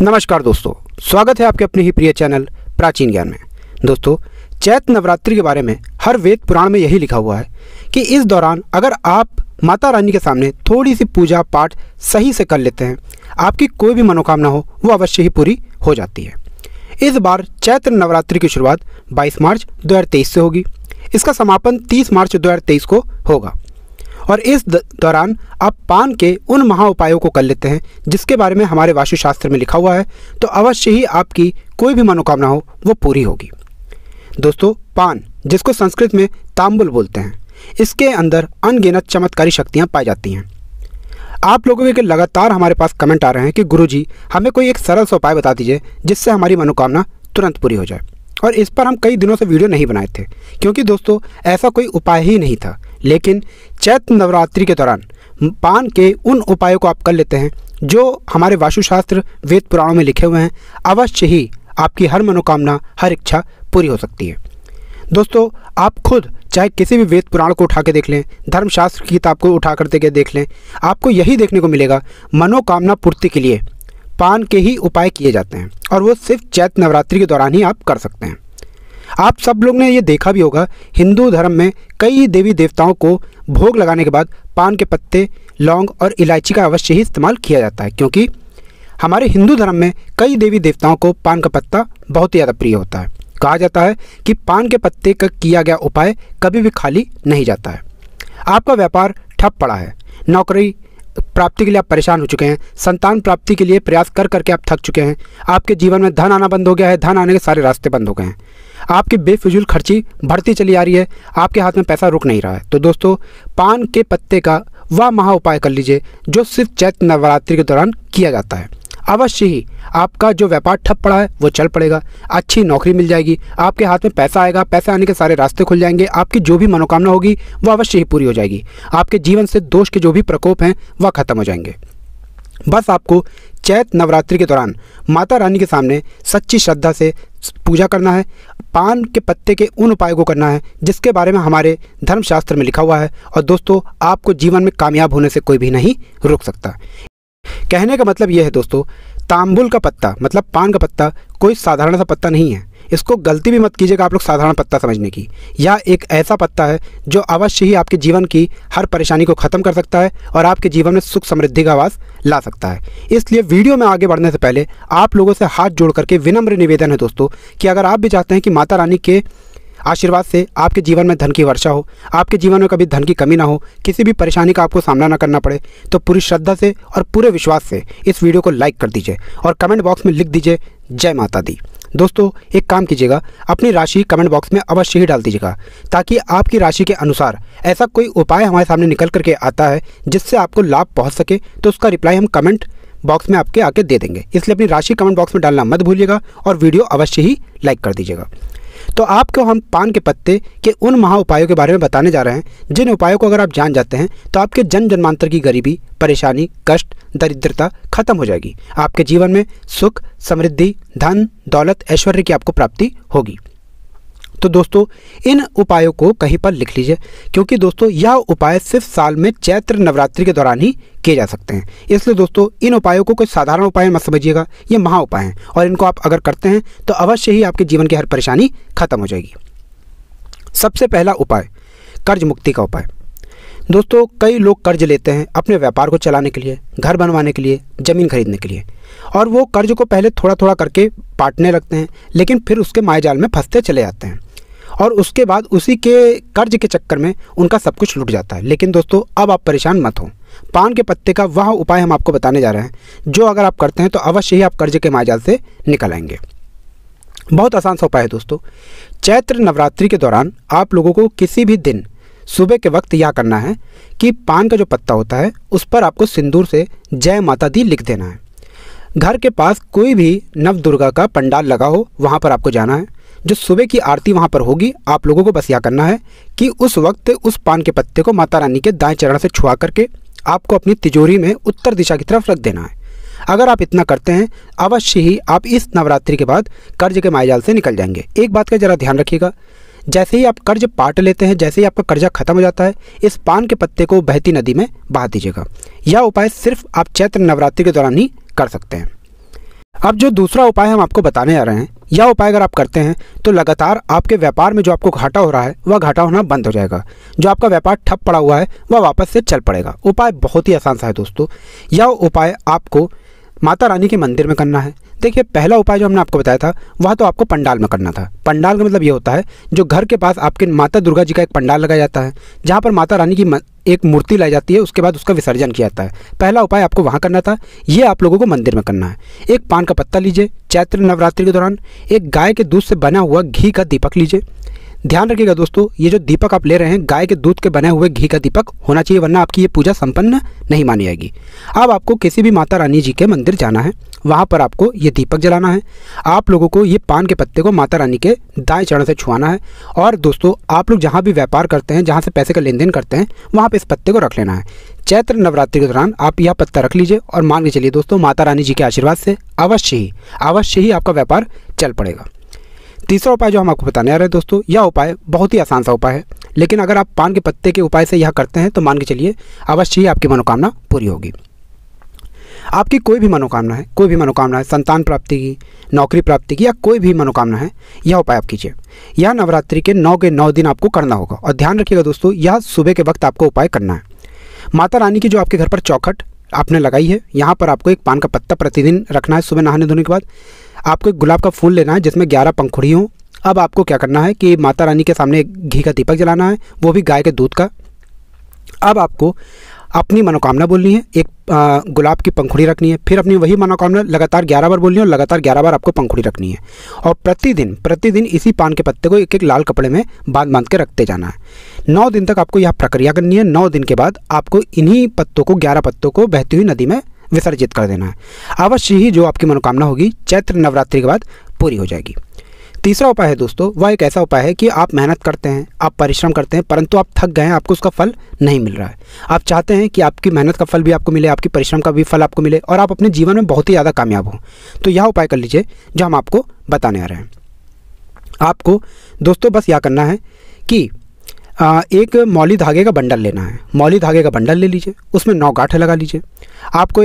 नमस्कार दोस्तों स्वागत है आपके अपने ही प्रिय चैनल प्राचीन ज्ञान में दोस्तों चैत नवरात्रि के बारे में हर वेद पुराण में यही लिखा हुआ है कि इस दौरान अगर आप माता रानी के सामने थोड़ी सी पूजा पाठ सही से कर लेते हैं आपकी कोई भी मनोकामना हो वो अवश्य ही पूरी हो जाती है इस बार चैत्र नवरात्रि की शुरुआत 22 मार्च 2023 से होगी इसका समापन 30 मार्च 2023 को होगा और इस दौरान आप पान के उन महा उपायों को कर लेते हैं जिसके बारे में हमारे वास्तुशास्त्र में लिखा हुआ है तो अवश्य ही आपकी कोई भी मनोकामना हो वो पूरी होगी दोस्तों पान जिसको संस्कृत में तांबुल बोलते हैं इसके अंदर अनगिनत चमत्कारी शक्तियाँ पाई जाती हैं आप लोगों के लगातार हमारे पास कमेंट आ रहे हैं कि गुरु हमें कोई एक सरल सा उपाय बता दीजिए जिससे हमारी मनोकामना तुरंत पूरी हो जाए और इस पर हम कई दिनों से वीडियो नहीं बनाए थे क्योंकि दोस्तों ऐसा कोई उपाय ही नहीं था लेकिन चैत नवरात्रि के दौरान पान के उन उपायों को आप कर लेते हैं जो हमारे वास्तुशास्त्र वेद पुराणों में लिखे हुए हैं अवश्य ही आपकी हर मनोकामना हर इच्छा पूरी हो सकती है दोस्तों आप खुद चाहे किसी भी वेद पुराण को उठा के देख लें धर्मशास्त्र की किताब को उठा करते देखे देख लें आपको यही देखने को मिलेगा मनोकामना पूर्ति के लिए पान के ही उपाय किए जाते हैं और वो सिर्फ चैत नवरात्रि के दौरान ही आप कर सकते हैं आप सब लोग ने ये देखा भी होगा हिंदू धर्म में कई देवी देवताओं को भोग लगाने के बाद पान के पत्ते लौंग और इलायची का अवश्य ही इस्तेमाल किया जाता है क्योंकि हमारे हिंदू धर्म में कई देवी देवताओं को पान का पत्ता बहुत ही ज़्यादा प्रिय होता है कहा जाता है कि पान के पत्ते का किया गया उपाय कभी भी खाली नहीं जाता है आपका व्यापार ठप पड़ा है नौकरी प्राप्ति के लिए आप परेशान हो चुके हैं संतान प्राप्ति के लिए प्रयास कर करके आप थक चुके हैं आपके जीवन में धन आना बंद हो गया है धन आने के सारे रास्ते बंद हो गए हैं आपकी बेफिजूल खर्ची बढ़ती चली आ रही है आपके हाथ में पैसा रुक नहीं रहा है तो दोस्तों पान के पत्ते का वह महा उपाय कर लीजिए जो सिर्फ चैत्र नवरात्रि के दौरान किया जाता है अवश्य ही आपका जो व्यापार ठप पड़ा है वो चल पड़ेगा अच्छी नौकरी मिल जाएगी आपके हाथ में पैसा आएगा पैसे आने के सारे रास्ते खुल जाएंगे आपकी जो भी मनोकामना होगी वो अवश्य ही पूरी हो जाएगी आपके जीवन से दोष के जो भी प्रकोप हैं वह खत्म हो जाएंगे बस आपको चैत नवरात्रि के दौरान माता रानी के सामने सच्ची श्रद्धा से पूजा करना है पान के पत्ते के उन उपायों को करना है जिसके बारे में हमारे धर्मशास्त्र में लिखा हुआ है और दोस्तों आपको जीवन में कामयाब होने से कोई भी नहीं रोक सकता कहने का मतलब यह है दोस्तों तांबुल का पत्ता मतलब पान का पत्ता कोई साधारण सा पत्ता नहीं है इसको गलती भी मत कीजिएगा आप लोग साधारण पत्ता समझने की यह एक ऐसा पत्ता है जो अवश्य ही आपके जीवन की हर परेशानी को ख़त्म कर सकता है और आपके जीवन में सुख समृद्धि का आवाज़ ला सकता है इसलिए वीडियो में आगे बढ़ने से पहले आप लोगों से हाथ जोड़ करके विनम्र निवेदन है दोस्तों कि अगर आप भी चाहते हैं कि माता रानी के आशीर्वाद से आपके जीवन में धन की वर्षा हो आपके जीवन में कभी धन की कमी ना हो किसी भी परेशानी का आपको सामना ना करना पड़े तो पूरी श्रद्धा से और पूरे विश्वास से इस वीडियो को लाइक कर दीजिए और कमेंट बॉक्स में लिख दीजिए जय माता दी दोस्तों एक काम कीजिएगा अपनी राशि कमेंट बॉक्स में अवश्य ही डाल दीजिएगा ताकि आपकी राशि के अनुसार ऐसा कोई उपाय हमारे सामने निकल करके आता है जिससे आपको लाभ पहुँच सके तो उसका रिप्लाई हम कमेंट बॉक्स में आपके आके दे देंगे इसलिए अपनी राशि कमेंट बॉक्स में डालना मत भूलिएगा और वीडियो अवश्य ही लाइक कर दीजिएगा तो आपको हम पान के पत्ते के उन महा उपायों के बारे में बताने जा रहे हैं जिन उपायों को अगर आप जान जाते हैं तो आपके जन जन्मांतर की गरीबी परेशानी कष्ट दरिद्रता खत्म हो जाएगी आपके जीवन में सुख समृद्धि धन दौलत ऐश्वर्य की आपको प्राप्ति होगी तो दोस्तों इन उपायों को कहीं पर लिख लीजिए क्योंकि दोस्तों यह उपाय सिर्फ साल में चैत्र नवरात्रि के दौरान ही किए जा सकते हैं इसलिए दोस्तों इन उपायों को कोई साधारण उपाय मत समझिएगा ये महा उपाय हैं और इनको आप अगर करते हैं तो अवश्य ही आपके जीवन की हर परेशानी खत्म हो जाएगी सबसे पहला उपाय कर्ज मुक्ति का उपाय दोस्तों कई लोग कर्ज लेते हैं अपने व्यापार को चलाने के लिए घर बनवाने के लिए ज़मीन खरीदने के लिए और वो कर्ज को पहले थोड़ा थोड़ा करके बांटने लगते हैं लेकिन फिर उसके मायाजाल में फंसते चले जाते हैं और उसके बाद उसी के कर्ज के चक्कर में उनका सब कुछ लुट जाता है लेकिन दोस्तों अब आप परेशान मत हो पान के पत्ते का वह उपाय हम आपको बताने जा रहे हैं जो अगर आप करते हैं तो अवश्य ही आप कर्ज के माजाल से निकल आएंगे बहुत आसान सा उपाय है दोस्तों चैत्र नवरात्रि के दौरान आप लोगों को किसी भी दिन सुबह के वक्त यह करना है कि पान का जो पत्ता होता है उस पर आपको सिंदूर से जय माता दी लिख देना है घर के पास कोई भी नव दुर्गा का पंडाल लगा हो वहाँ पर आपको जाना है जो सुबह की आरती वहाँ पर होगी आप लोगों को बस यह करना है कि उस वक्त उस पान के पत्ते को माता रानी के दाएं चरण से छुआ करके आपको अपनी तिजोरी में उत्तर दिशा की तरफ रख देना है अगर आप इतना करते हैं अवश्य ही आप इस नवरात्रि के बाद कर्ज के मायजाल से निकल जाएंगे एक बात का जरा ध्यान रखिएगा जैसे ही आप कर्ज पाट लेते हैं जैसे ही आपका कर्जा खत्म हो जाता है इस पान के पत्ते को बहती नदी में बहा दीजिएगा यह उपाय सिर्फ आप चैत्र नवरात्रि के दौरान ही कर सकते हैं अब जो दूसरा उपाय हम आपको बताने आ रहे हैं यह उपाय अगर आप करते हैं तो लगातार आपके व्यापार में जो आपको घाटा हो रहा है वह घाटा होना बंद हो जाएगा जो आपका व्यापार ठप पड़ा हुआ है वह वापस से चल पड़ेगा उपाय बहुत ही आसान सा है दोस्तों यह उपाय आपको माता रानी के मंदिर में करना है देखिए पहला उपाय जो हमने आपको बताया था वह तो आपको पंडाल में करना था पंडाल का मतलब ये होता है जो घर के पास आपके माता दुर्गा जी का एक पंडाल लगाया जाता है जहाँ पर माता रानी की एक मूर्ति लाई जाती है उसके बाद उसका विसर्जन किया जाता है पहला उपाय आपको वहाँ करना था ये आप लोगों को मंदिर में करना है एक पान का पत्ता लीजिए चैत्र नवरात्रि के दौरान एक गाय के दूध से बना हुआ घी का दीपक लीजिए ध्यान रखिएगा दोस्तों ये जो दीपक आप ले रहे हैं गाय के दूध के बने हुए घी का दीपक होना चाहिए वरना आपकी ये पूजा संपन्न नहीं मानी जाएगी अब आपको किसी भी माता रानी जी के मंदिर जाना है वहाँ पर आपको ये दीपक जलाना है आप लोगों को ये पान के पत्ते को माता रानी के दाएँ चरण से छुआना है और दोस्तों आप लोग जहाँ भी व्यापार करते हैं जहाँ से पैसे का लेन देन करते हैं वहाँ पर इस पत्ते को रख लेना है चैत्र नवरात्रि के दौरान आप यह पत्ता रख लीजिए और मान के चलिए दोस्तों माता रानी जी के आशीर्वाद से अवश्य ही अवश्य ही आपका व्यापार चल पड़ेगा तीसरा उपाय जो हम आपको बताने आ रहे हैं दोस्तों यह उपाय बहुत ही आसान सा उपाय है लेकिन अगर आप पान के पत्ते के उपाय से यह करते हैं तो मान के चलिए अवश्य ही आपकी मनोकामना पूरी होगी आपकी कोई भी मनोकामना है कोई भी मनोकामना है संतान प्राप्ति की नौकरी प्राप्ति की या कोई भी मनोकामना है यह उपाय आप कीजिए यह नवरात्रि के नौ के नौ दिन आपको करना होगा और ध्यान रखिएगा दोस्तों यह सुबह के वक्त आपको उपाय करना है माता रानी की जो आपके घर पर चौखट आपने लगाई है यहाँ पर आपको एक पान का पत्ता प्रतिदिन रखना है सुबह नहाने धोने के बाद आपको एक गुलाब का फूल लेना है जिसमें ग्यारह पंखुड़ी हो अब आपको क्या करना है कि माता रानी के सामने घी का दीपक जलाना है वो भी गाय के दूध का अब आपको अपनी मनोकामना बोलनी है एक गुलाब की पंखुड़ी रखनी है फिर अपनी वही मनोकामना लगातार ग्यारह बार बोलनी है और लगातार ग्यारह बार आपको पंखुड़ी रखनी है और प्रतिदिन प्रतिदिन इसी पान के पत्ते को एक एक लाल कपड़े में बांध बांध के रखते जाना है नौ दिन तक आपको यह प्रक्रिया करनी है नौ दिन के बाद आपको इन्हीं पत्तों को ग्यारह पत्तों को बहती हुई नदी में विसर्जित कर देना है अवश्य ही जो आपकी मनोकामना होगी चैत्र नवरात्रि के बाद पूरी हो जाएगी तीसरा उपाय है दोस्तों वह एक ऐसा उपाय है कि आप मेहनत करते हैं आप परिश्रम करते हैं परंतु आप थक गए हैं आपको उसका फल नहीं मिल रहा है आप चाहते हैं कि आपकी मेहनत का फल भी आपको मिले आपकी परिश्रम का भी फल आपको मिले और आप अपने जीवन में बहुत ही ज़्यादा कामयाब हों तो यह उपाय कर लीजिए जो हम आपको बताने आ रहे हैं आपको दोस्तों बस यह करना है कि एक मौली धागे का बंडल लेना है मौली धागे का बंडल ले लीजिए उसमें नौ गाँठें लगा लीजिए आपको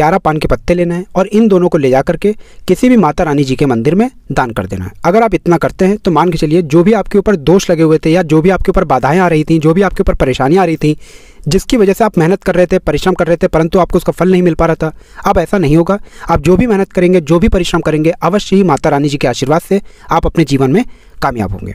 ग्यारह पान के पत्ते लेने हैं और इन दोनों को ले जा करके किसी भी माता रानी जी के मंदिर में दान कर देना है अगर आप इतना करते हैं तो मान के चलिए जो भी आपके ऊपर दोष लगे हुए थे या जो भी आपके ऊपर बाधाएं आ रही थी जो भी आपके ऊपर परेशानियाँ आ रही थी जिसकी वजह से आप मेहनत कर रहे थे परिश्रम कर रहे थे परंतु आपको उसका फल नहीं मिल पा रहा था अब ऐसा नहीं होगा आप जो भी मेहनत करेंगे जो भी परिश्रम करेंगे अवश्य ही माता रानी जी के आशीर्वाद से आप अपने जीवन में कामयाब होंगे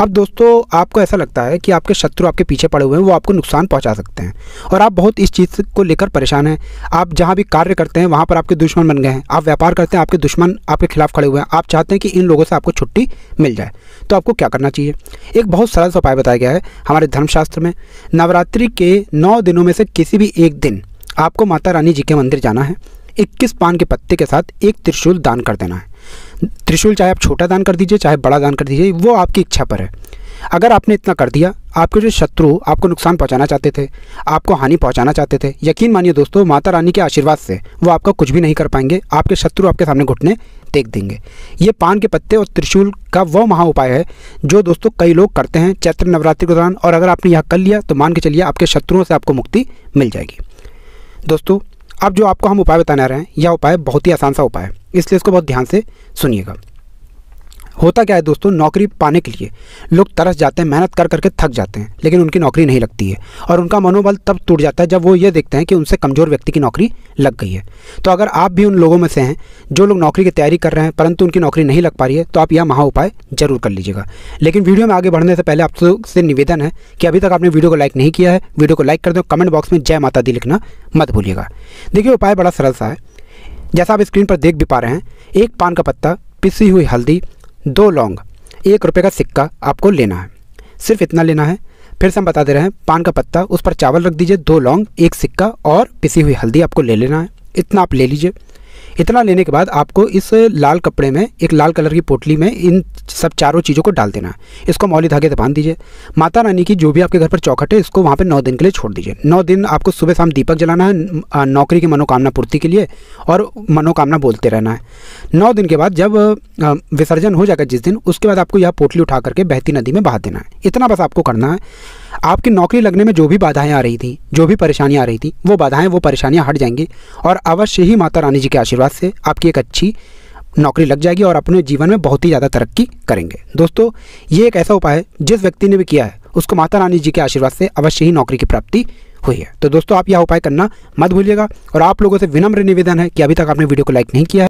अब दोस्तों आपको ऐसा लगता है कि आपके शत्रु आपके पीछे पड़े हुए हैं वो आपको नुकसान पहुंचा सकते हैं और आप बहुत इस चीज़ को लेकर परेशान हैं आप जहाँ भी कार्य करते हैं वहाँ पर आपके दुश्मन बन गए हैं आप व्यापार करते हैं आपके दुश्मन आपके खिलाफ खड़े हुए हैं आप चाहते हैं कि इन लोगों से आपको छुट्टी मिल जाए तो आपको क्या करना चाहिए एक बहुत सरल उपाय बताया गया है हमारे धर्मशास्त्र में नवरात्रि के नौ दिनों में से किसी भी एक दिन आपको माता रानी जी के मंदिर जाना है इक्कीस पान के पत्ते के साथ एक त्रिशूल दान कर देना है त्रिशूल चाहे आप छोटा दान कर दीजिए चाहे बड़ा दान कर दीजिए वो आपकी इच्छा पर है अगर आपने इतना कर दिया आपके जो शत्रु आपको नुकसान पहुंचाना चाहते थे आपको हानि पहुंचाना चाहते थे यकीन मानिए दोस्तों माता रानी के आशीर्वाद से वो आपका कुछ भी नहीं कर पाएंगे आपके शत्रु आपके सामने घुटने देख देंगे ये पान के पत्ते और त्रिशूल का वह महा उपाय है जो दोस्तों कई लोग करते हैं चैत्र नवरात्रि के दौरान और अगर आपने यह कर लिया तो मान के चलिए आपके शत्रुओं से आपको मुक्ति मिल जाएगी दोस्तों अब जो आपको हम उपाय बताने आ रहे हैं यह उपाय बहुत ही आसान सा उपाय है इसलिए इसको बहुत ध्यान से सुनिएगा होता क्या है दोस्तों नौकरी पाने के लिए लोग तरस जाते हैं मेहनत कर करके थक जाते हैं लेकिन उनकी नौकरी नहीं लगती है और उनका मनोबल तब टूट जाता है जब वो ये देखते हैं कि उनसे कमज़ोर व्यक्ति की नौकरी लग गई है तो अगर आप भी उन लोगों में से हैं जो लोग नौकरी की तैयारी कर रहे हैं परंतु उनकी नौकरी नहीं लग पा रही है तो आप यह महा उपाय जरूर कर लीजिएगा लेकिन वीडियो में आगे बढ़ने से पहले आपसे निवेदन है कि अभी तक आपने वीडियो को लाइक नहीं किया है वीडियो को लाइक कर दो कमेंट बॉक्स में जय माता दी लिखना मत भूलिएगा देखिए उपाय बड़ा सरल सा है जैसा आप स्क्रीन पर देख भी पा रहे हैं एक पान का पत्ता पिसी हुई हल्दी दो लौंग एक रुपये का सिक्का आपको लेना है सिर्फ इतना लेना है फिर से हम बता दे रहे हैं पान का पत्ता उस पर चावल रख दीजिए दो लौंग एक सिक्का और पिसी हुई हल्दी आपको ले लेना है इतना आप ले लीजिए इतना लेने के बाद आपको इस लाल कपड़े में एक लाल कलर की पोटली में इन सब चारों चीज़ों को डाल देना है इसको मौली धागे से बांध दीजिए माता रानी की जो भी आपके घर पर चौखट है इसको वहाँ पर नौ दिन के लिए छोड़ दीजिए नौ दिन आपको सुबह शाम दीपक जलाना है नौकरी की मनोकामना पूर्ति के लिए और मनोकामना बोलते रहना है नौ दिन के बाद जब विसर्जन हो जाएगा जिस दिन उसके बाद आपको यह पोटली उठा करके बहती नदी में बहा देना है इतना बस आपको करना है आपकी नौकरी लगने में जो भी बाधाएं आ रही थी जो भी परेशानियां आ रही थी वो बाधाएं वो परेशानियां हट जाएंगी और अवश्य ही माता रानी जी के आशीर्वाद से आपकी एक अच्छी नौकरी लग जाएगी और अपने जीवन में बहुत ही ज़्यादा तरक्की करेंगे दोस्तों ये एक ऐसा उपाय है जिस व्यक्ति ने भी किया है उसको माता रानी जी के आशीर्वाद से अवश्य ही नौकरी की प्राप्ति हुई है तो दोस्तों आप यह उपाय करना मत भूलिएगा और आप लोगों से विनम्र निवेदन है कि अभी तक आपने वीडियो को लाइक नहीं किया है